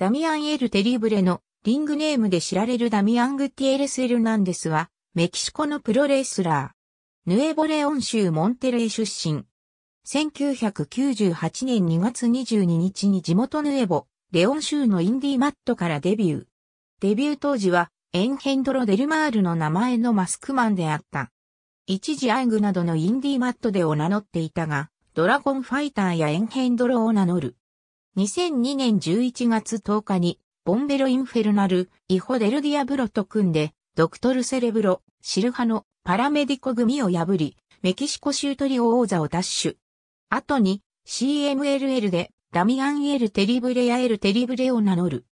ダミアン・エル・テリブレのリングネームで知られるダミアン・グティエレス・エルナンデスは、メキシコのプロレスラー。ヌエボレオン州モンテレイ出身。1998年2月22日に地元ヌエボ、レオン州のインディーマットからデビュー。デビュー当時は、エンヘンドロ・デルマールの名前のマスクマンであった。一時アイグなどのインディーマットでを名乗っていたが、ドラゴンファイターやエンヘンドロを名乗る。2002年11月10日に、ボンベロ・インフェルナル、イホ・デル・ディアブロと組んで、ドクトル・セレブロ、シルハのパラメディコ組を破り、メキシコ州トリオ王座を奪取。後に、CMLL で、ダミアン・エル・テリブレやエル・テリブレを名乗る。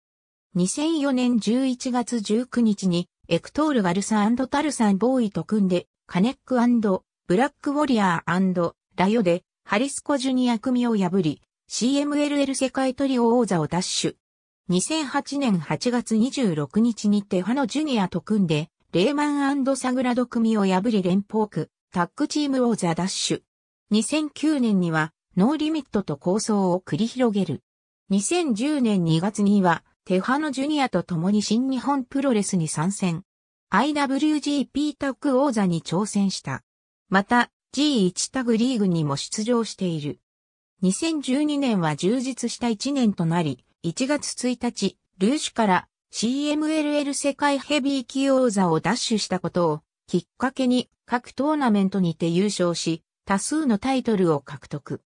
2004年11月19日に、エクトール・ガルサタルサン・ボーイと組んで、カネックブラック・ウォリアーラヨで、ハリスコ・ジュニア組を破り、CMLL 世界トリオ王座を奪取。2008年8月26日にテファノジュニアと組んで、レーマンサグラド組を破り連邦区、タッグチーム王座奪取。2009年には、ノーリミットと構想を繰り広げる。2010年2月には、テファノジュニアと共に新日本プロレスに参戦。IWGP タッグ王座に挑戦した。また、G1 タグリーグにも出場している。2012年は充実した1年となり、1月1日、ルーシュから CMLL 世界ヘビー級王座を奪取したことをきっかけに各トーナメントにて優勝し、多数のタイトルを獲得。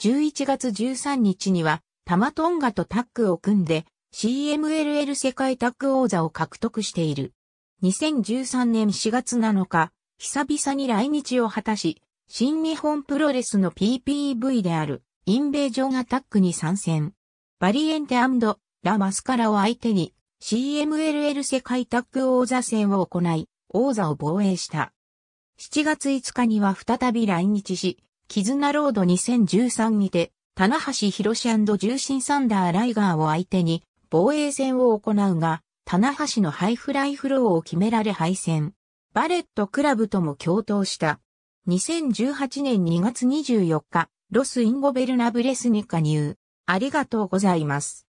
11月13日には、タマトンガとタッグを組んで、CMLL 世界タッグ王座を獲得している。2013年4月7日、久々に来日を果たし、新日本プロレスの PPV であるインベージョンアタックに参戦。バリエンテラ・マスカラを相手に CMLL 世界タッグ王座戦を行い、王座を防衛した。7月5日には再び来日し、キズナロード2013にて、棚橋博士重心サンダーライガーを相手に防衛戦を行うが、棚橋のハイフライフローを決められ敗戦。バレットクラブとも共闘した。2018年2月24日、ロスインゴベルナブレスに加入。ありがとうございます。